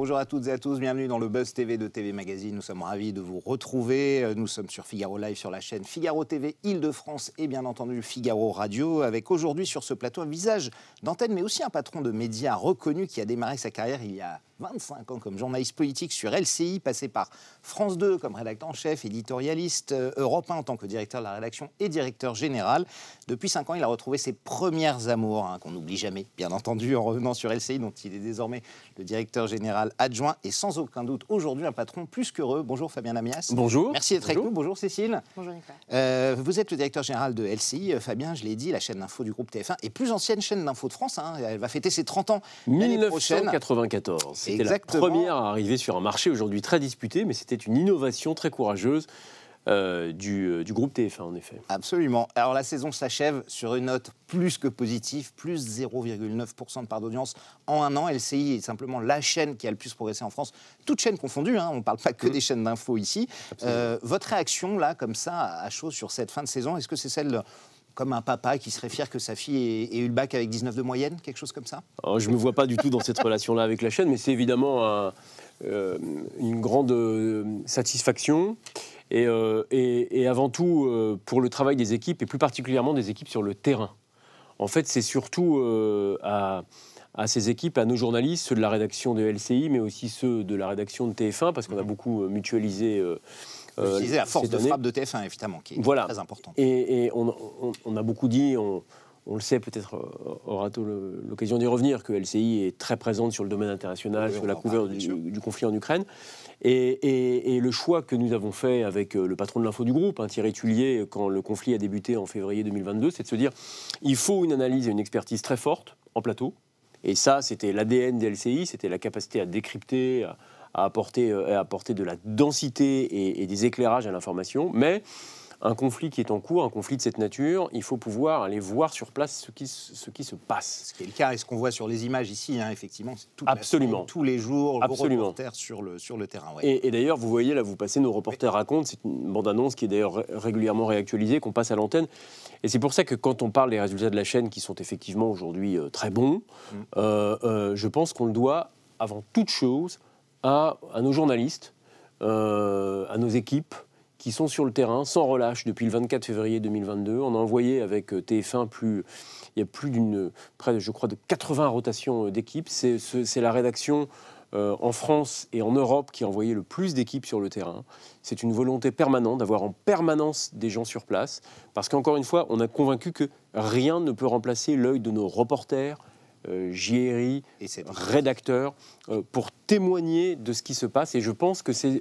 Bonjour à toutes et à tous, bienvenue dans le Buzz TV de TV Magazine. Nous sommes ravis de vous retrouver. Euh, nous sommes sur Figaro Live sur la chaîne Figaro TV Île-de-France et bien entendu Figaro Radio avec aujourd'hui sur ce plateau un visage d'antenne mais aussi un patron de médias reconnu qui a démarré sa carrière il y a 25 ans comme journaliste politique sur LCI, passé par France 2 comme rédacteur en chef, éditorialiste, euh, Europe en tant que directeur de la rédaction et directeur général. Depuis 5 ans, il a retrouvé ses premières amours, hein, qu'on n'oublie jamais, bien entendu, en revenant sur LCI, dont il est désormais le directeur général adjoint et sans aucun doute aujourd'hui un patron plus qu'heureux. Bonjour Fabien Lamias. Bonjour. Merci d'être avec nous. Bonjour Cécile. Bonjour Nicolas. Euh, vous êtes le directeur général de LCI. Euh, Fabien, je l'ai dit, la chaîne d'info du groupe TF1 est plus ancienne chaîne d'info de France. Hein. Elle va fêter ses 30 ans 1994. C'était la première à arriver sur un marché aujourd'hui très disputé, mais c'était une innovation très courageuse. Euh, euh, du, groupe TF1 en effet. Absolument. Alors la saison s'achève sur une note plus que positive, plus 0,9% de part d'audience en un an. LCI est simplement la chaîne qui a le plus progressé en France, toutes chaînes confondues, hein, on ne parle pas que mm. des chaînes d'infos ici. Euh, votre réaction là, comme ça, à chaud sur cette fin de saison, est-ce que c'est celle comme un papa qui serait fier que sa fille ait, eu le bac avec 19 de moyenne, quelque chose comme ça oh, Je ne me vois pas du tout dans cette relation-là avec la chaîne, mais c'est évidemment euh, une grande euh, satisfaction. Euh, et, avant tout pour le travail des équipes, et plus particulièrement des équipes sur le terrain. En fait, c'est surtout à ces équipes, à nos journalistes, ceux de la rédaction de LCI, mais aussi ceux de la rédaction de TF1, parce qu'on a mhm. beaucoup mutualisé euh, la force de frappe de TF1, évidemment, qui est très importante. – Et, et on, a beaucoup dit, on, le sait, peut-être euh, aura-t-on l'occasion d'y revenir, que LCI est très présente sur le domaine international, sur la couverture du, conflit en Ukraine. Et, et, le choix que nous avons fait avec euh, le patron de l'info du groupe, hein, Thierry Tullier, quand le conflit a débuté en février 2022, c'est de se dire il faut une analyse et une expertise très forte en plateau. Et ça, c'était l'ADN de LCI, c'était la capacité à décrypter, à, euh, à apporter, de la densité et, des éclairages à l'information, mais un conflit qui est en cours, un conflit de cette nature, il faut pouvoir aller voir sur place ce qui, ce qui se passe. Ce qui est le cas et ce qu'on voit sur les images ici, hein, effectivement, c'est tout Absolument. tous les jours, Absolument. reporters sur le, sur le terrain. Et, d'ailleurs, vous voyez, là, vous passez, nos reporters racontent, c'est une bande-annonce qui est d'ailleurs régulièrement réactualisée, qu'on passe à l'antenne. Et c'est pour ça que quand on parle des résultats de la chaîne, qui sont effectivement aujourd'hui euh, très bons, mmh. euh, je pense qu'on le doit avant toute chose à, nos journalistes, euh, à nos équipes qui sont sur le terrain sans relâche depuis le 24 février 2022. On a envoyé avec euh, TF1 plus, il y a plus d'une, près, je crois, de 80 rotations euh, d'équipes. C'est, la rédaction en France et en Europe qui a envoyé le plus d'équipes sur le terrain. C'est une volonté permanente d'avoir en permanence des gens sur place, parce qu'encore une fois, on a convaincu que rien ne peut remplacer l'œil de nos reporters, JRI, euh, et rédacteur, euh, pour témoigner de ce qui se passe. Et je pense que c'est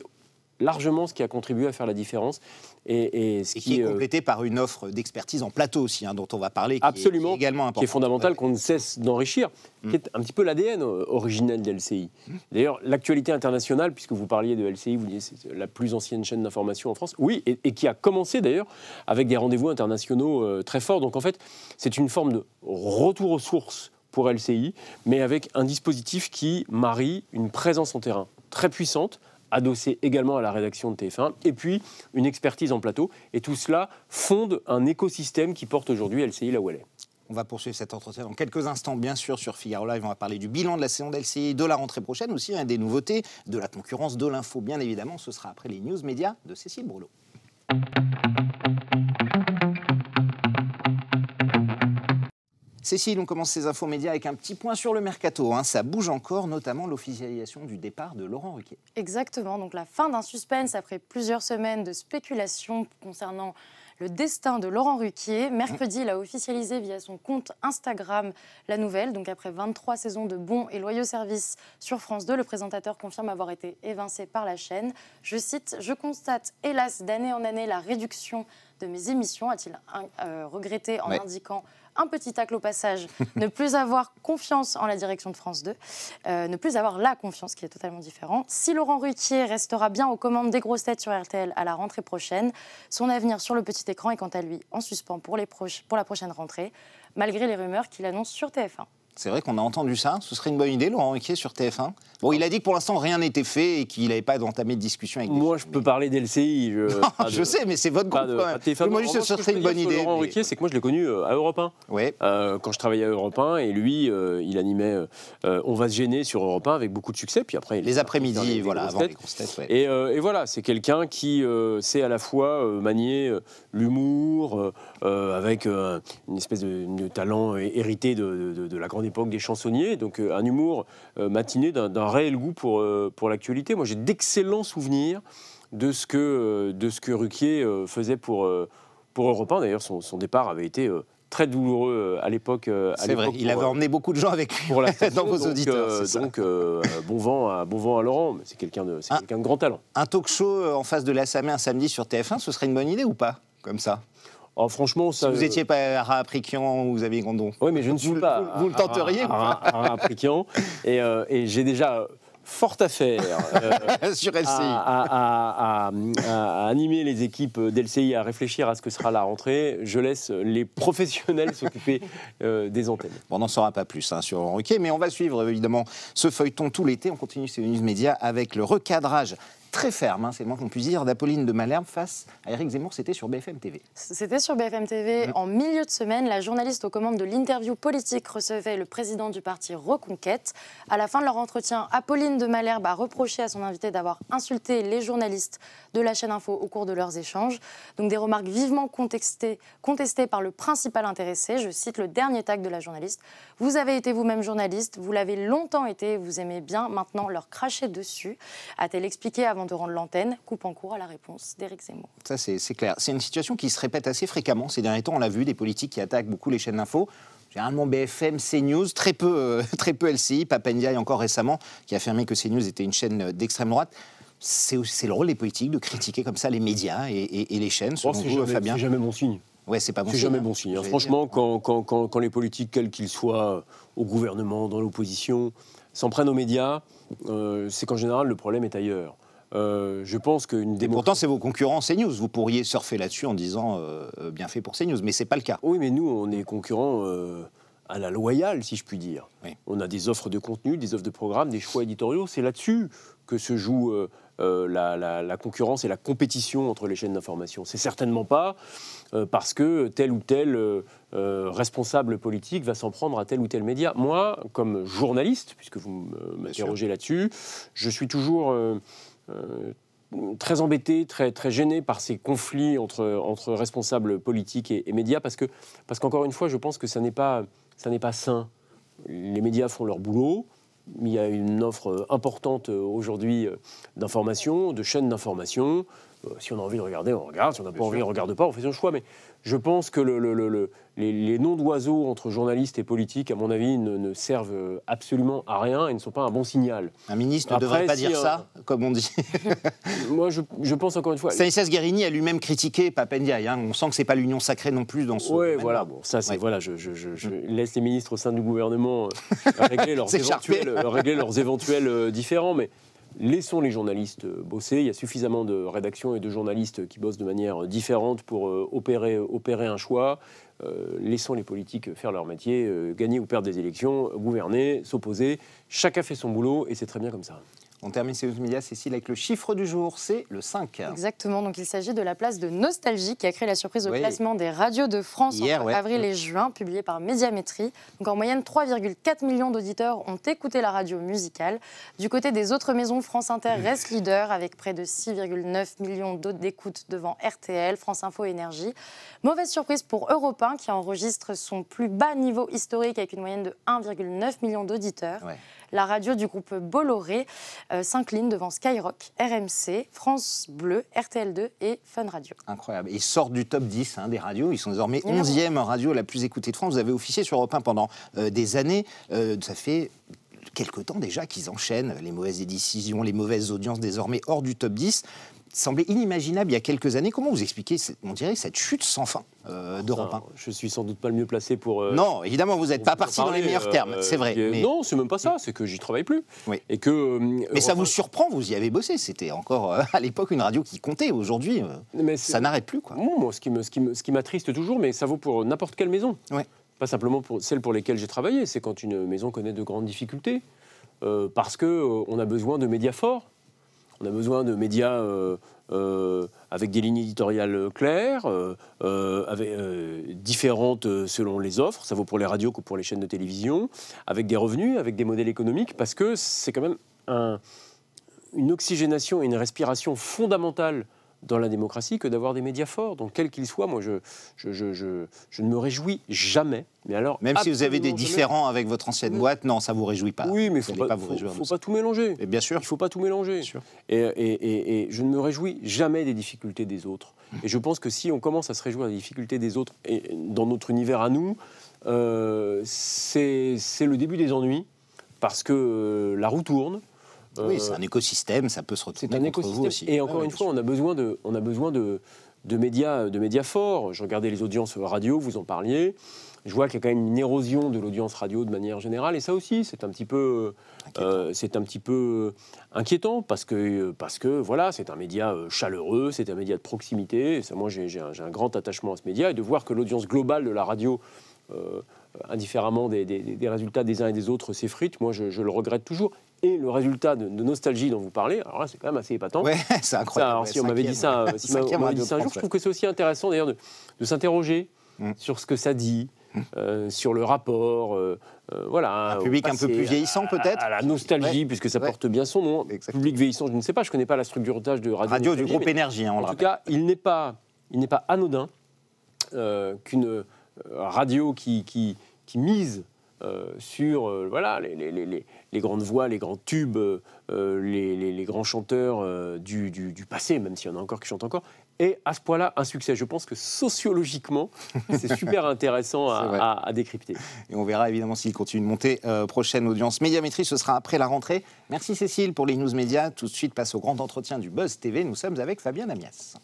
largement ce qui a contribué à faire la différence. Et, ce qui, est euh, complété par une offre d'expertise en plateau aussi, hein, dont on va parler, qui Absolument, est, également importante. Qui est fondamentale, qu'on ne cesse d'enrichir, mm. qui est un petit peu l'ADN originel de LCI. Mm. D'ailleurs, l'actualité internationale, puisque vous parliez de LCI, vous disiez c'est la plus ancienne chaîne d'information en France, oui, et, qui a commencé d'ailleurs avec des rendez-vous internationaux très forts. Donc en fait, c'est une forme de retour aux sources pour LCI, mais avec un dispositif qui marie une présence en terrain très puissante, adossée également à la rédaction de TF1, et puis une expertise en plateau. Et tout cela fonde un écosystème qui porte aujourd'hui LCI là où elle est. On va poursuivre cet entretien dans quelques instants, bien sûr, sur Figaro Live. On va parler du bilan de la saison LCI, de la rentrée prochaine aussi, des nouveautés, de la concurrence, de l'info, bien évidemment. Ce sera après les news médias de Cécile Brulot. Cécile, on commence ces infos médias avec un petit point sur le mercato. Hein. Ça bouge encore, notamment l'officialisation du départ de Laurent Ruquier. Exactement, donc la fin d'un suspense après plusieurs semaines de spéculations concernant le destin de Laurent Ruquier. Mercredi, il a officialisé via son compte Instagram la nouvelle. Donc après 23 saisons de bons et loyaux services sur France 2, le présentateur confirme avoir été évincé par la chaîne. Je cite, Je constate hélas d'année en année la réduction de mes émissions, a-t-il hein, euh, regretté en indiquant un petit tacle au passage, ne plus avoir confiance en la direction de France 2, euh, ne plus avoir la confiance, qui est totalement différent. Si Laurent Ruquier restera bien aux commandes des grosses têtes sur RTL à la rentrée prochaine, son avenir sur le petit écran est quant à lui en suspens pour, pour la prochaine rentrée, malgré les rumeurs qu'il annonce sur TF1. C'est vrai qu'on a entendu ça. Ce serait une bonne idée, Laurent Ruquier, sur TF1. Bon, il a dit que pour l'instant, rien n'était fait et qu'il n'avait pas entamé de discussion avec Moi, je peux parler d'LCI. Je... je sais, mais c'est votre groupe quand même. moi, juste ce serait une bonne idée. Laurent c'est que moi, je l'ai connu euh, à Europe 1. Oui. Euh, quand je travaillais à Europe 1, et lui, euh, il animait On va se gêner sur Europe 1 avec beaucoup de succès. Puis après, les après-midi, voilà, avant les et, voilà, c'est quelqu'un qui sait à la fois manier l'humour avec une espèce de, talent hérité de, de la grande époque des chansonniers, donc euh, un humour euh, matiné d'un réel goût pour, euh, pour l'actualité. Moi, j'ai d'excellents souvenirs de ce que, de ce que Ruquier faisait pour, pour Europe 1. D'ailleurs, son, son, départ avait été très douloureux à l'époque. C'est vrai, il avait emmené beaucoup de gens avec lui pour dans vos auditeurs. donc, bon, vent à, bon vent à Laurent, c'est quelqu'un de, quelqu'un de grand talent. Un talk show en face de l'Assamé un samedi sur TF1, ce serait une bonne idée ou pas Comme ça Oh, franchement, Si vous n'étiez euh, pas à vous ou grand don. Oui, mais je ne suis pas. Vous, le tenteriez euh, et, j'ai déjà euh, fort affaire Sur LCI. À, à, animer les équipes d'LCI, à réfléchir à ce que sera la rentrée. Je laisse les professionnels s'occuper des antennes. Bon, on n'en saura pas plus hein, sur Ok, mais on va suivre évidemment ce feuilleton tout l'été. On continue ces news médias avec le recadrage très ferme, hein, c'est le moins qu'on puisse dire, d'Apolline de Malherbe face à Eric Zemmour. C'était sur BFM TV. C'était sur BFM TV. En milieu de semaine, la journaliste aux commandes de l'interview politique recevait le président du parti Reconquête. À la fin de leur entretien, Apolline de Malherbe a reproché à son invité d'avoir insulté les journalistes de la chaîne Info au cours de leurs échanges. Donc des remarques vivement contestées, contestées par le principal intéressé. Je cite le dernier tag de la journaliste. Vous avez été vous-même journaliste, vous l'avez longtemps été, vous aimez bien maintenant leur cracher dessus, a-t-elle expliqué avant de rendre l'antenne, coupe en cours à la réponse d'Éric Zemmour. Ça, c'est clair. C'est une situation qui se répète assez fréquemment. Ces derniers temps, on l'a vu, des politiques qui attaquent beaucoup les chaînes d'info. généralement BFM, CNews, très peu, euh, très peu LCI, Papendia encore récemment, qui a affirmé que CNews était une chaîne euh, d'extrême droite. C'est le rôle des politiques de critiquer comme ça les médias et, les chaînes. Selon oh, jamais, Fabien, jamais bon signe. Ouais, c'est pas bon signe. jamais bon signe. Hein. Franchement, quand, les politiques, quels qu'ils soient, euh, au gouvernement, dans l'opposition, s'en prennent aux médias, c'est qu'en général, le problème est ailleurs. Euh, je pense qu'une démocratie. pourtant, c'est vos concurrents CNews. Vous pourriez surfer là-dessus en disant euh, euh, bien fait pour CNews, mais ce n'est pas le cas. Oui, mais nous, on est concurrents à la loyale, si je puis dire. On a des offres de contenu, des offres de programmes, des choix éditoriaux. C'est là-dessus que se joue la, concurrence et la compétition entre les chaînes d'information. C'est certainement pas parce que tel ou tel responsable politique va s'en prendre à tel ou tel média. Moi, comme journaliste, puisque vous m'interrogez là-dessus, je suis toujours euh, très embêté, très, gêné par ces conflits entre, responsables politiques et, médias, parce parce qu'encore une fois, je pense que ça n'est pas ça n'est pas sain. Les médias font leur boulot. Il y a une offre importante euh, aujourd'hui euh, d'informations, de chaînes d'informations. Euh, si on a envie de regarder, on regarde. Si on n'a pas envie, on ne regarde pas. On fait son choix. Mais je pense que le, les, noms d'oiseaux entre journalistes et politiques, à mon avis, ne, servent absolument à rien et ne sont pas un bon signal. Un ministre ne devrait pas dire ça, comme on dit. Moi, je, pense encore une fois. Stanislas Guérini a lui-même critiqué Papendiaï. Hein. On sent que c'est pas l'union sacrée non plus dans ce. Oui, voilà. Bon, ça, voilà. Je, mm. laisse les ministres au sein du gouvernement euh, euh, régler leurs, éventuels, régler leurs éventuels différends, mais laissons les journalistes euh, bosser. Il y a suffisamment de rédactions et de journalistes qui bossent de manière euh, différente pour euh, opérer, un choix. laissons les politiques faire leur métier, gagner ou perdre des élections, gouverner, s'opposer. Chacun fait son boulot et c'est très bien comme ça. On termine ces news médias, Cécile, avec le chiffre du jour, c'est le 5. Exactement, donc il s'agit de la place de Nostalgie qui a créé la surprise au classement des radios de France en avril et mm. juin, publié par Médiamétrie. Donc en moyenne, 3,4 millions d'auditeurs ont écouté la radio musicale. Du côté des autres maisons, France Inter mm. reste leader avec près de 6,9 millions d'autres d'écoute devant RTL, France Info Énergie. Mauvaise surprise pour Europe 1 qui enregistre son plus bas niveau historique avec une moyenne de 1,9 million d'auditeurs la radio du groupe Bolloré s'incline euh, devant Skyrock, RMC, France Bleu, RTL2 et Fun Radio. Incroyable. Ils sortent du top 10 hein, des radios. Ils sont désormais 11e radio la plus écoutée de France. Vous avez officié sur Europe 1 pendant euh, des années. Euh, ça fait quelque temps déjà qu'ils enchaînent les mauvaises décisions, les mauvaises audiences désormais hors du top 10 semblait inimaginable il y a quelques années. Comment vous expliquez, on dirait, cette chute sans fin euh, ah, d'Europe 1 Je suis sans doute pas le mieux placé pour. Euh, non, évidemment, vous n'êtes pas parti dans les meilleurs termes, euh, c'est vrai. Mais... Non, c'est même pas ça, c'est que j'y travaille plus. Oui. Et que, euh, mais ça vous surprend, vous y avez bossé. C'était encore à l'époque une radio qui comptait. Aujourd'hui, ça n'arrête plus. Quoi. moi, ce qui m'attriste me, ce qui toujours, mais ça vaut pour n'importe quelle maison. Ouais. Pas simplement pour celle pour lesquelles j'ai travaillé, c'est quand une maison connaît de grandes difficultés. parce qu'on on a besoin de médias forts, on a besoin de médias euh, euh, avec des lignes éditoriales euh, claires, différentes selon les offres, ça vaut pour les radios que pour les chaînes de télévision, avec des revenus, avec des modèles économiques, parce que c'est quand même une oxygénation et une respiration fondamentale dans la démocratie que d'avoir des médias forts. Donc, quels qu'ils soient, moi, je, je, je, je, ne me réjouis jamais. Mais alors, Même si vous avez des différends avec votre ancienne boîte, non, ça ne vous réjouit pas. Oui, mais il ne faut, pas, pas tout mélanger. Et bien sûr. Il ne faut pas tout mélanger. Et, et, et, et, je ne me réjouis jamais des difficultés des autres. Hum. Et je pense que si on commence à se réjouir des difficultés des autres et dans notre univers à nous, euh, c'est le début des ennuis parce que euh, la roue tourne euh, oui, c'est un écosystème, ça peut se retrouver un contre aussi. Et encore une fois, on a besoin de, on a besoin de, de médias, de médias forts. Je regardais les audiences radio, vous en parliez. Je vois qu'il y a quand même une érosion de l'audience radio de manière générale, et ça aussi, c'est un petit peu, euh, un petit peu inquiétant parce que parce que voilà, c'est un média euh, chaleureux, c'est un média de proximité. ça, moi, j'ai un, grand attachement à ce média et de voir que l'audience globale de la radio indifféremment des, résultats des uns et des autres s'effrite. Moi, je, le regrette toujours et le résultat de, nostalgie dont vous parlez, alors là, c'est quand même assez épatant. Ouais, c'est incroyable. si on m'avait dit ça, euh, un jour, je trouve que c'est aussi intéressant d'ailleurs de, s'interroger mm. sur ce que ça dit, mm. euh, sur le rapport. Euh, voilà, un public un peu plus vieillissant peut-être À la nostalgie, puisque ça porte bien son nom. Public vieillissant, je ne sais pas, je ne connais pas la structure de Radio, radio du groupe Énergie, hein, En tout cas, il n'est pas, il n'est pas anodin qu'une radio qui, qui, qui mise euh, sur euh, voilà, les, les, les, les, grandes voix, les grands tubes, euh, les, grands chanteurs du, du, du, passé, même s'il y en a encore qui chantent encore. Et à ce point-là, un succès. Je pense que sociologiquement, c'est super intéressant à, à, décrypter. Et on verra évidemment s'il continue de monter. prochaine audience Médiamétrie, ce sera après la rentrée. Merci Cécile pour les news médias. Tout de suite, passe au grand entretien du Buzz TV. Nous sommes avec Fabien Amias.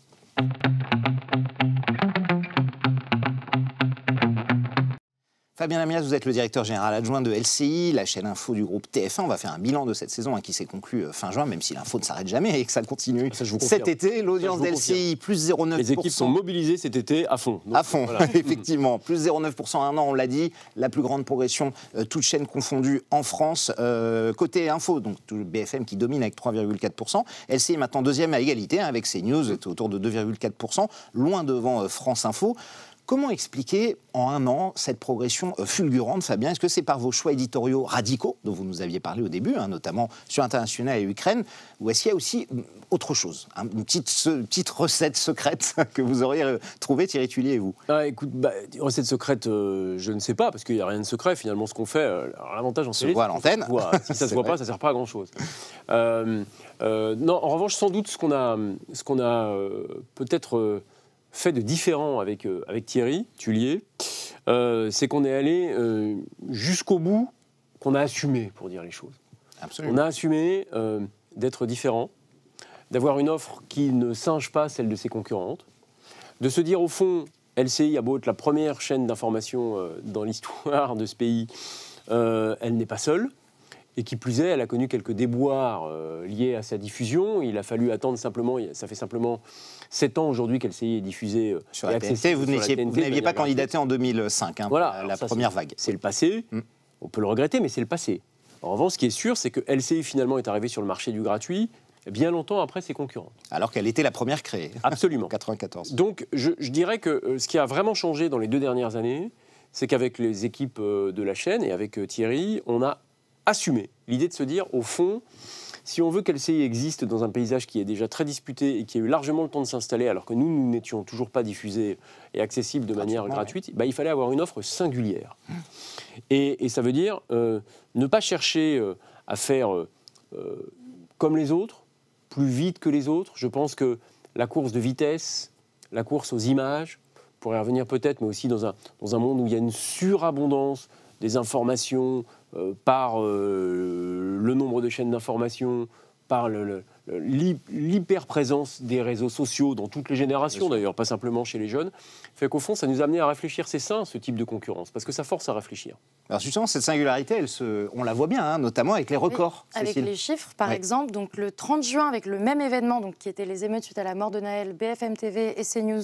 Fabien Lamias, vous êtes le directeur général adjoint de LCI, la chaîne info du groupe TF1. On va faire un bilan de cette saison hein, qui s'est conclue euh, fin juin, même si l'info ne s'arrête jamais et que ça continue. cet été, l'audience d'LCI, plus 0,9%. Les équipes sont mobilisées cet été à fond. à fond, effectivement. Plus 0,9% un an, on l'a dit. La plus grande progression, euh, toute toutes chaînes confondues en France. Euh, côté info, donc tout le BFM qui domine avec 3,4%. LCI est maintenant deuxième à égalité hein, avec ses news, autour de 2,4%, loin devant France Info. Comment expliquer en un an cette progression euh, fulgurante, Fabien Est-ce que c'est par vos choix éditoriaux radicaux dont vous nous aviez parlé au début, hein, notamment sur International et Ukraine, ou est-ce qu'il y a aussi mm, autre chose hein, Une petite, recette secrète que vous auriez euh, trouvée, Thierry Tullier et vous ah, Écoute, bah, recette secrète, euh, je ne sais pas, parce qu'il n'y a rien de secret finalement. Ce qu'on fait, euh, l'avantage en se voit à l'antenne. Si ça ne se voit pas, ça ne sert pas à grand-chose. non, en revanche, sans doute, ce qu'on a, ce qu'on a peut-être fait de différent avec, euh, avec Thierry Tulier, euh, c'est qu'on est allé euh, jusqu'au bout, qu'on a assumé, pour dire les choses. On a assumé d'être différent, d'avoir une offre qui ne singe pas celle de ses concurrentes, de se dire au fond, LCI a beau être la première chaîne d'information dans l'histoire de ce pays, elle n'est pas seule. Et qui plus est, elle a connu quelques déboires liés à sa diffusion. Il a fallu attendre simplement, ça fait simplement 7 ans aujourd'hui qu'LCI est diffusée euh, sur la TNT. Vous n'aviez pas candidaté en 2005, hein, voilà, la première vague. C'est le passé, mm. on peut le regretter, mais c'est le passé. En revanche, ce qui est sûr, c'est que LCI finalement est arrivé sur le marché du gratuit bien longtemps après ses concurrents. Alors qu'elle était la première créée. Absolument. 94. Donc je, dirais que euh, ce qui a vraiment changé dans les deux dernières années, c'est qu'avec les équipes euh, de la chaîne et avec Thierry, on a assumé l'idée de se dire, au fond, si on veut qu'LCI existe dans un paysage qui est déjà très disputé et qui a eu largement le temps de s'installer, alors que nous, nous n'étions toujours pas diffusés et accessibles de manière gratuite, bah, il fallait avoir une offre singulière. Et, ça veut dire euh, ne pas chercher euh, à faire euh, comme les autres, plus vite que les autres. Je pense que la course de vitesse, la course aux images, pourrait revenir peut-être, mais aussi dans un, dans un monde où il y a une surabondance des informations, euh, par euh, le nombre de chaînes d'information, par l'hyper-présence des réseaux sociaux dans toutes les générations d'ailleurs, pas simplement chez les jeunes, fait qu'au fond, ça nous a à réfléchir. C'est sain, ce type de concurrence, parce que ça force à réfléchir. Alors justement, cette singularité, on la voit bien, hein, notamment avec les records. avec les chiffres, par exemple, donc le 30 juin, avec le même événement, donc, qui était les émeutes suite à la mort de Naël, BFM TV et CNews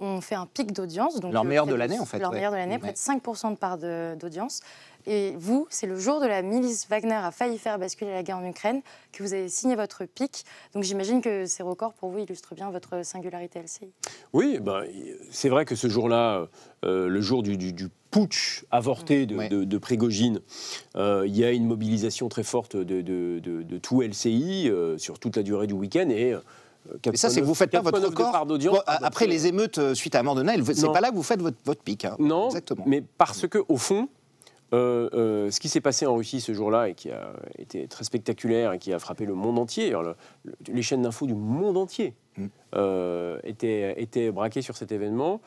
ont fait un pic d'audience. Leur euh, meilleur de l'année, en fait. Leur meilleur de l'année, près de 5% de part d'audience. Et vous, c'est le jour de la milice Wagner a failli faire basculer la guerre en Ukraine que vous avez signé votre pic. Donc j'imagine que ces records, pour vous, illustrent bien votre singularité LCI. Oui, ben, c'est vrai que ce jour-là, euh, le jour du, putsch avorté de, Prégogine. Euh, il y a une mobilisation très forte de, tout LCI euh, sur toute la durée du week-end et. mais ça, c'est que vous faites pas votre record. après les émeutes suite à ce c'est pas là que vous faites votre, pic. Hein. Non, Exactement. mais parce que au fond, euh, euh, ce qui s'est passé en Russie ce jour-là et qui a été très spectaculaire et qui a frappé le monde entier, les chaînes d'infos du monde entier mm. euh, étaient, braquées sur cet événement,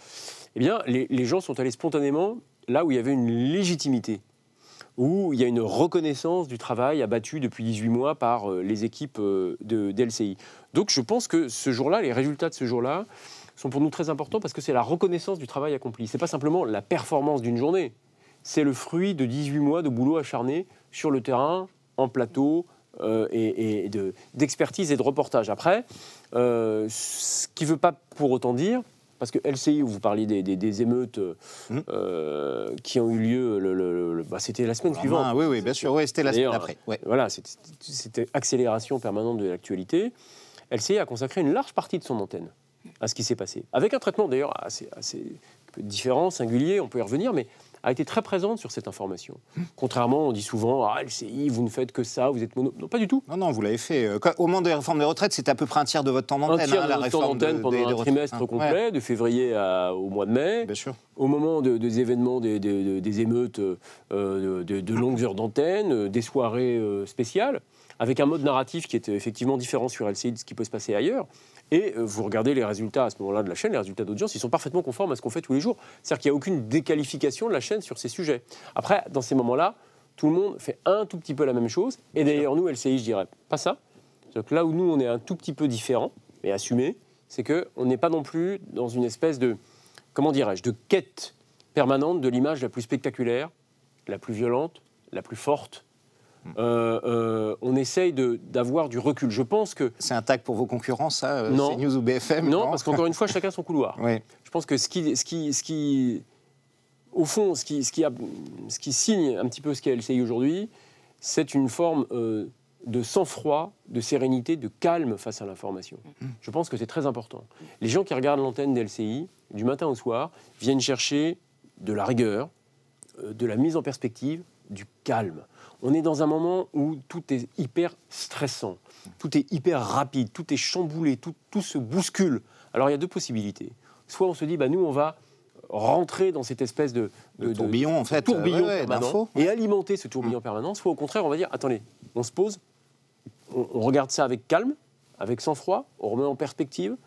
eh bien, les, gens sont allés spontanément là où il y avait une légitimité, où il y a une reconnaissance du travail abattu depuis 18 mois par les équipes de, d'LCI. Donc je pense que ce jour-là, les résultats de ce jour-là sont pour nous très importants parce que c'est la reconnaissance du travail accompli. C'est pas simplement la performance d'une journée c'est le fruit de 18 mois de boulot acharné sur le terrain, en plateau euh, et, d'expertise et de reportage. Après, euh, ce qui ne veut pas pour autant dire, parce que LCI, où vous parliez des, émeutes euh, hum. qui ont eu lieu, le, bah, c'était la semaine suivante. oui, oui, bien sûr, c'était la semaine après. Voilà, c'était accélération permanente de l'actualité. LCI a consacré une large partie de son antenne à ce qui s'est passé, avec un traitement d'ailleurs assez, assez différent, singulier, on peut y revenir, mais a été très présente sur cette information. Contrairement, on dit souvent Ah, LCI, vous ne faites que ça, vous êtes mono. Non, pas du tout. Non, non, vous l'avez fait. Euh, au moment des réformes des retraites, c'est à peu près un tiers de votre temps d'antenne. Un tiers hein, de votre temps d'antenne pendant un trimestre complet, de février au mois de mai. Bien sûr. Au moment des événements, des, émeutes, euh, de, longues heures d'antenne, euh, des soirées spéciales avec un mode narratif qui est euh, effectivement différent sur LCI de ce qui peut se passer ailleurs. Et euh, vous regardez les résultats à ce moment-là de la chaîne, les résultats d'audience, ils sont parfaitement conformes à ce qu'on fait tous les jours. C'est-à-dire qu'il n'y a aucune déqualification de la chaîne sur ces sujets. Après, dans ces moments-là, tout le monde fait un tout petit peu la même chose. Et d'ailleurs, nous, LCI, je dirais pas ça. Donc là où nous, on est un tout petit peu différent, et assumé, c'est qu'on n'est pas non plus dans une espèce de, comment dirais-je, de quête permanente de l'image la plus spectaculaire, la plus violente, la plus forte, euh, euh, on essaye d'avoir du recul. Je pense que... C'est un tag pour vos concurrents, ça euh, CNews ou BFM Non, parce qu'encore une fois, chacun son couloir. Je pense que ce qui... au fond, ce qui, signe un petit peu ce qu'est LCI aujourd'hui, c'est une forme de sang-froid, de sérénité, de calme face à l'information. Je pense que c'est très important. Les gens qui regardent l'antenne d'LCI, du matin au soir, viennent chercher de la rigueur, de la mise en perspective, du calme on est dans un moment où tout est hyper stressant, tout est hyper rapide, tout est chamboulé, tout, se bouscule. Alors il y a deux possibilités. Soit on se dit, bah, nous, on va rentrer dans cette espèce de, tourbillon, fait, tourbillon et alimenter ce tourbillon mm. permanent, soit au contraire, on va dire, attendez, on se pose, on, regarde ça avec calme, avec sang-froid, on remet en perspective.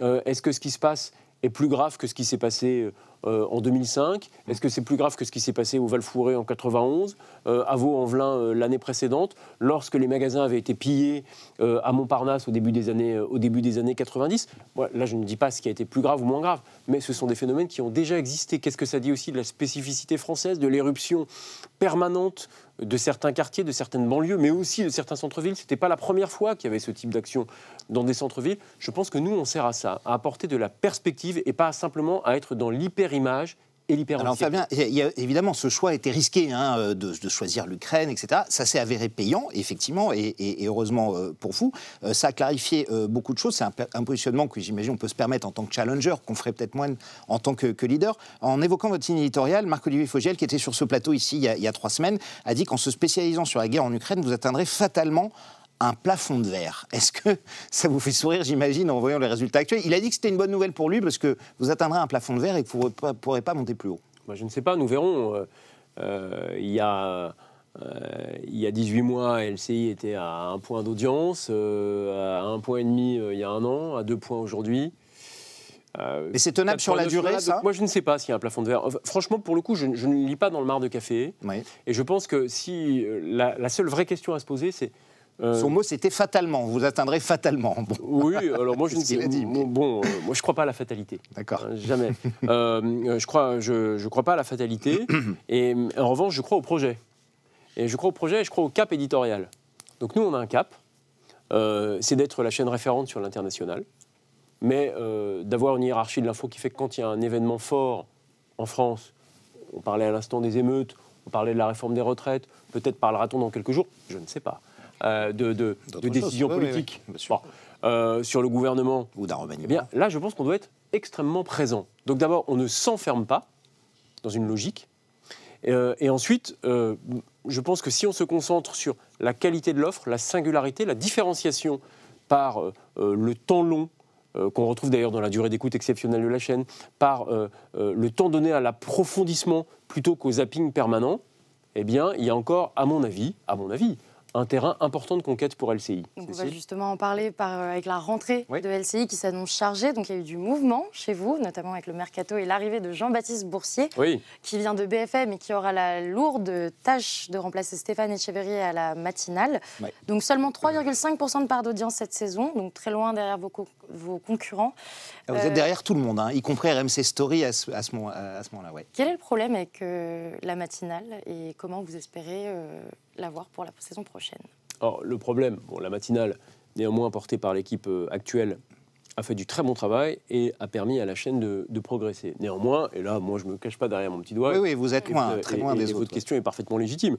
Euh, est-ce que ce qui se passe est plus grave que ce qui s'est passé euh, en 2005 Est-ce que c'est plus grave que ce qui s'est passé au Val-Fouré en 91, euh, à Vaux-en-Velin euh, l'année précédente, lorsque les magasins avaient été pillés à Montparnasse au début des années, au début des années 90 Là, je ne dis pas ce qui a été plus grave ou moins grave, mais ce sont des phénomènes qui ont déjà existé. Qu'est-ce que ça dit aussi de la spécificité française, de l'éruption permanente de certains quartiers, de certaines banlieues, mais aussi de certains centres-villes. Ce n'était pas la première fois qu'il y avait ce type d'action dans des centres-villes. Je pense que nous, on sert à ça, à apporter de la perspective et pas simplement à être dans l'hyperimage. image alors Fabien, y a, évidemment, ce choix était risqué hein, euh, de, choisir l'Ukraine, etc. Ça s'est avéré payant, effectivement, et, heureusement euh, pour vous. Euh, ça a clarifié beaucoup de choses. C'est un, positionnement que j'imagine on peut se permettre en tant que challenger, qu'on ferait peut-être moins en tant que, leader. En évoquant votre ligne éditorial, Marc-Olivier Fogiel, qui était sur ce plateau ici il y a, il y a trois semaines, a dit qu'en se spécialisant sur la guerre en Ukraine, vous atteindrez fatalement un plafond de verre. Est-ce que ça vous fait sourire, j'imagine, en voyant les résultats actuels Il a dit que c'était une bonne nouvelle pour lui parce que vous atteindrez un plafond de verre et que vous ne pourrez pas monter plus haut. Moi, je ne sais pas, nous verrons. Euh, euh, il, y a, euh, il y a 18 mois, LCI était à un point d'audience, à un point et demi il y a un an, à deux points aujourd'hui. Mais c'est tenable sur la durée, ça Moi, je ne sais pas s'il y a un plafond de verre. franchement, pour le coup, je, ne lis pas dans le mar de café. Et je pense que si la seule vraie question à se poser, c'est euh, Son mot, c'était fatalement. Vous atteindrez fatalement. Oui, alors moi, je ne sais dit, Bon, euh, moi, je crois pas à la fatalité. D'accord. Euh, jamais. je crois, je, crois pas à la fatalité. et en revanche, je crois au projet. Et je crois au projet et je crois au cap éditorial. Donc nous, on a un cap. c'est d'être la chaîne référente sur l'international, mais d'avoir une hiérarchie de l'info qui fait que quand il y a un événement fort en France, on parlait à l'instant des émeutes, on parlait de la réforme des retraites, peut-être parlera-t-on dans quelques jours, je ne sais pas. Euh, de, de, décisions politiques euh, sur le gouvernement ou d'un remaniement. Eh bien, là, je pense qu'on doit être extrêmement présent. Donc d'abord, on ne s'enferme pas dans une logique. Euh, et ensuite, je pense que si on se concentre sur la qualité de l'offre, la singularité, la différenciation par le temps long, qu'on retrouve d'ailleurs dans la durée d'écoute exceptionnelle de la chaîne, par le temps donné à l'approfondissement plutôt qu'au zapping permanent, eh bien, il y a encore, à mon avis, à mon avis, un terrain important de conquête pour LCI. on va justement en parler par, euh, avec la rentrée de LCI qui s'annonce chargée. Donc il y a eu du mouvement chez vous, notamment avec le mercato et l'arrivée de Jean-Baptiste Boursier, qui vient de BFM et qui aura la lourde tâche de remplacer Stéphane Echeverrier à la matinale. Donc seulement 3,5% de part d'audience cette saison, donc très loin derrière vos, vos concurrents. Eh, vous êtes euh, derrière tout le monde, hein, y compris RMC Story à ce, ce moment-là. ouais. Quel est le problème avec euh, la matinale et comment vous espérez l'avoir pour la saison prochaine. Alors, le problème, bon, la matinale, néanmoins portée par l'équipe euh, actuelle, a fait du très bon travail et a permis à la chaîne de, progresser. Néanmoins, et là, moi, je ne me cache pas derrière mon petit doigt. Oui, oui, vous êtes loin, euh, très loin des autres. Votre question est parfaitement légitime.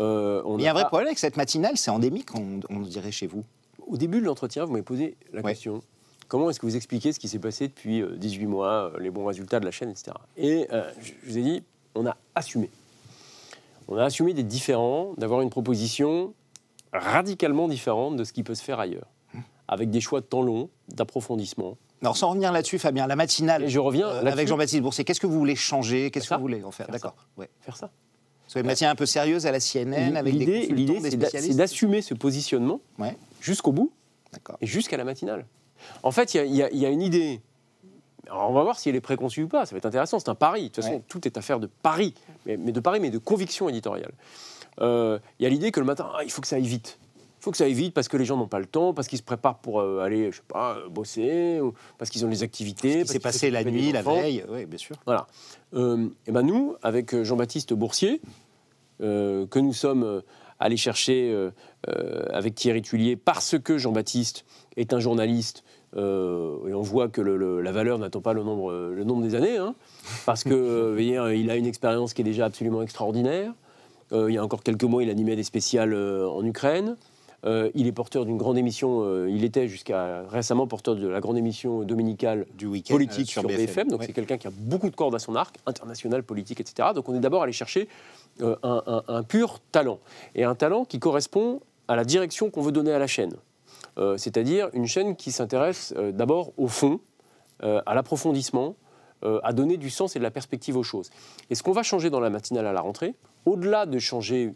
Euh, on Mais il y a un vrai problème avec cette matinale, c'est endémique, on, dirait chez vous. Au début de l'entretien, vous m'avez posé la question comment est-ce que vous expliquez ce qui s'est passé depuis 18 mois, les bons résultats de la chaîne, etc. Et je vous ai dit, on a assumé on a assumé d'être différent, d'avoir une proposition radicalement différente de ce qui peut se faire ailleurs, hmm. avec des choix de temps long, d'approfondissement. Alors sans revenir là-dessus, Fabien, la matinale. je reviens euh, avec Jean-Baptiste Boursier, Qu'est-ce que vous voulez changer Qu'est-ce que vous voulez en faire, D'accord. Faire ça. Soyez une un peu sérieuse à la CNN avec des L'idée, c'est d'assumer ce positionnement jusqu'au bout et jusqu'à la matinale. En fait, il y, a une idée alors on va voir si elle est préconçue ou pas, ça va être intéressant, c'est un pari. De toute façon, tout est affaire de pari, mais, de pari, mais de conviction éditoriale. Euh, il y a l'idée que le matin, ah, il faut que ça aille vite. Il faut que ça aille vite parce que les gens n'ont pas le temps, parce qu'ils se préparent pour euh, aller, je sais pas, euh, bosser, parce qu'ils ont des activités. C'est passé la nuit, la veille, oui, bien sûr. Voilà. et ben nous, avec Jean-Baptiste Boursier, que nous sommes allés chercher avec Thierry Tulier, parce que Jean-Baptiste est un journaliste euh, et on voit que la valeur n'attend pas le nombre, le nombre des années, hein, parce qu'il euh, a une expérience qui est déjà absolument extraordinaire. Euh, il y a encore quelques mois, il animait des spéciales en Ukraine. il est porteur d'une grande émission. il était jusqu'à récemment porteur de la grande émission dominicale du politique sur, BFM. donc c'est quelqu'un qui a beaucoup de cordes à son arc, international, politique, etc. Donc on est d'abord allé chercher un pur talent et un talent qui correspond à la direction qu'on veut donner à la chaîne. Euh, c'est-à-dire une chaîne qui s'intéresse euh, d'abord au fond, euh, à l'approfondissement, à donner du sens et de la perspective aux choses. Et ce qu'on va changer dans la matinale à la rentrée, au-delà de changer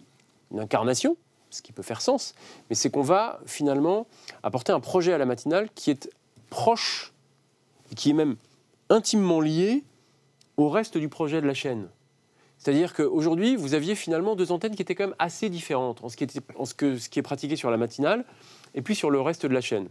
une incarnation, ce qui peut faire sens, mais c'est qu'on va finalement apporter un projet à la matinale qui est proche et qui est même intimement lié au reste du projet de la chaîne. C'est-à-dire qu'aujourd'hui, vous aviez finalement deux antennes qui étaient quand même assez différentes en que, ce qui est pratiqué sur la matinale et puis sur le reste de la chaîne.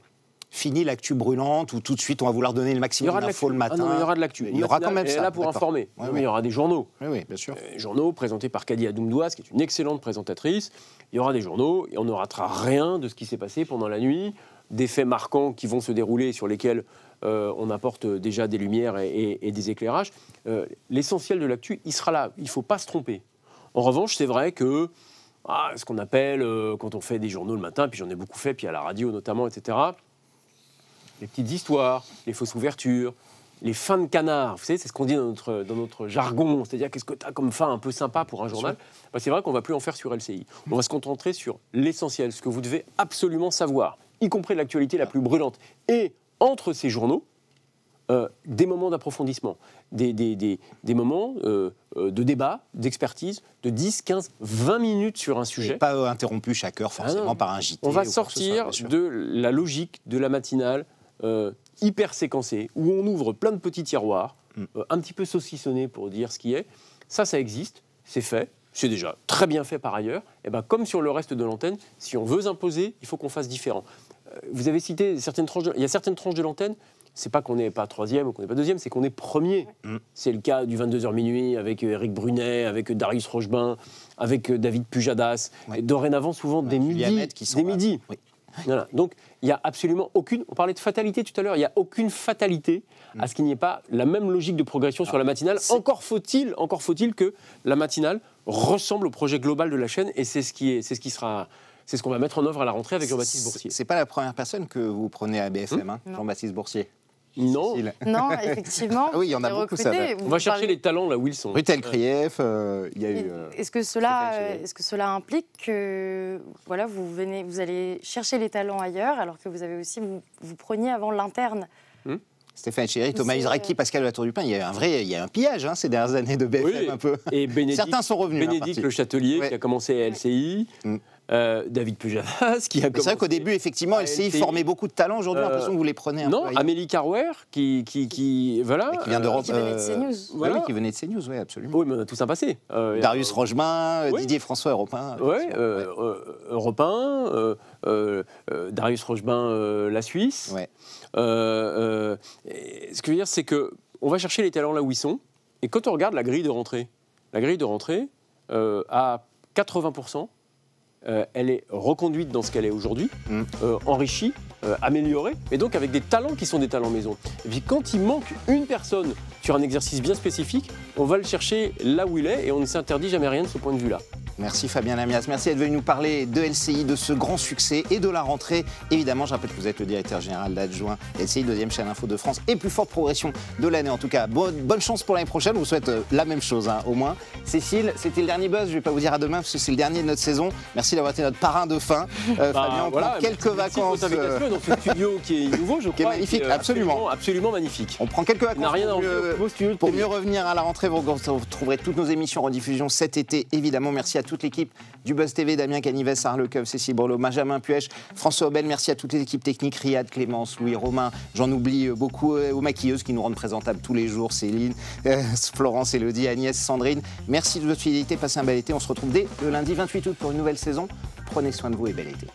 Fini l'actu brûlante où tout de suite on va vouloir donner le maximum d'infos le matin. Ah il y aura de l'actu. Il y aura quand même ça. là pour informer. Il y aura des journaux. Oui, oui bien sûr. Euh, journaux présentés par Kadia Doumdouas, qui est une excellente présentatrice. Il y aura des journaux et on ne ratera rien de ce qui s'est passé pendant la nuit, des faits marquants qui vont se dérouler sur lesquels euh, on apporte déjà des lumières et, des éclairages. Euh, l'essentiel de l'actu, il sera là. Il ne faut pas se tromper. En revanche, c'est vrai que ah, ce qu'on appelle euh, quand on fait des journaux le matin, puis j'en ai beaucoup fait, puis à la radio notamment, etc. Les petites histoires, les fausses ouvertures, les fins de canard. Vous savez, c'est ce qu'on dit dans notre, dans notre jargon. C'est-à-dire, qu'est-ce que tu as comme fin un peu sympa pour un journal bah, C'est vrai qu'on va plus en faire sur LCI. On va se concentrer sur l'essentiel, ce que vous devez absolument savoir, y compris l'actualité la plus brûlante. Et entre ces journaux, euh, des moments d'approfondissement, des, des, moments euh, euh, de débat, d'expertise, de 10, 15, 20 minutes sur un sujet. pas interrompu chaque heure ah forcément par un JT. On va sortir de la logique de la matinale hyper séquencée, où on ouvre plein de petits tiroirs, mm. un petit peu saucissonnés pour dire ce qui est. Ça, ça existe, c'est fait, c'est déjà très bien fait par ailleurs. Et eh ben, comme sur le reste de l'antenne, si on veut imposer, il faut qu'on fasse différent. Vous avez cité certaines tranches il y a certaines tranches de l'antenne c'est pas qu'on n'est pas troisième ou qu'on n'est pas deuxième, c'est qu'on est premier. Mm. C'est le cas du 22h minuit avec euh, Eric Brunet, avec euh, Darius Rochebain, avec euh, David Pujadas. Et dorénavant, souvent des midis. Qui sont des midis. Donc, il n'y a absolument aucune. On parlait de fatalité tout à l'heure. Il n'y a aucune fatalité mm. à ce qu'il n'y ait pas la même logique de progression sur la ah, matinale. Encore faut-il, encore faut-il que la matinale ressemble au projet global de la chaîne. Et c'est ce qui ce qui sera c'est ce qu'on va mettre en œuvre à la rentrée avec Jean-Baptiste Boursier. C'est pas la première personne que vous prenez à BFM, hein, hein Jean-Baptiste Boursier. Non. non, effectivement. il On va chercher les talents là où ils sont. Rutel euh, Krief, euh, il y a eu. Euh, est-ce que, cela, est -ce que cela implique que voilà, vous, venez, vous allez chercher les talents ailleurs, alors que vous avez aussi, vous, preniez avant l'interne hmm? Stéphane Chéry, Thomas Izraki, Pascal Latour du il y a un vrai, il y a un pillage hein, ces dernières années de BFM un peu. Et Certains sont revenus. Hein, Bénédicte Le Châtelier qui a commencé à LCI, hmm. Euh, David Pujadas, qui a C'est vrai qu'au début, effectivement, elle s'est formait beaucoup de talents. Aujourd'hui, a euh, l'impression que vous les prenez un non, peu. Non, Amélie Carwer, qui, qui, voilà, qui vient venait de euh, CNews. Bah oui, qui venait de CNews, oui, absolument. Oui, mais on a passé. Darius Rogemin, Didier François, Europin. Oui, Europin, Darius Rogemin, la Suisse. ce que je veux dire, c'est que on va chercher les talents là où ils sont. Et quand on regarde la grille de rentrée, la grille de rentrée, à 80%, euh, elle est reconduite dans ce qu'elle est aujourd'hui, mm. euh, enrichie, euh, amélioré et donc avec des talents qui sont des talents maison. Et puis quand il manque une personne sur un exercice bien spécifique, on va le chercher là où il est et on ne s'interdit jamais rien de ce point de vue-là. Merci Fabien Lamias, merci d'être venu nous parler de LCI, de ce grand succès et de la rentrée. Évidemment, je rappelle que vous êtes le directeur général d'adjoint LCI, deuxième chaîne info de France et plus forte progression de l'année en tout cas. Bonne, chance pour l'année prochaine, vous souhaite euh, la même chose hein, au moins. Cécile, c'était le dernier buzz, je ne vais pas vous dire à demain parce que c'est le dernier de notre saison. Merci d'avoir été notre parrain de fin. Euh, bah, Fabien, voilà, quelques vacances ce studio qui est nouveau, je crois. Qui est magnifique, absolument. absolument. magnifique. On prend quelques vacances. rien pour, mieux, pour mieux revenir à la rentrée, vous retrouverez toutes nos émissions en diffusion cet été, évidemment. Merci à toute l'équipe du Buzz TV, Damien Canivès, Sarah Cécile Borlo, Benjamin Puech, François Aubel. Merci à toutes les équipes techniques, Riyad, Clémence, Louis, Romain. J'en oublie euh, beaucoup euh, aux maquilleuses qui nous rendent présentables tous les jours, Céline, euh, Florence, Elodie, Agnès, Sandrine. Merci de votre fidélité. Passez un bel été. On se retrouve dès le lundi 28 août pour une nouvelle saison. Prenez soin de vous et bel été.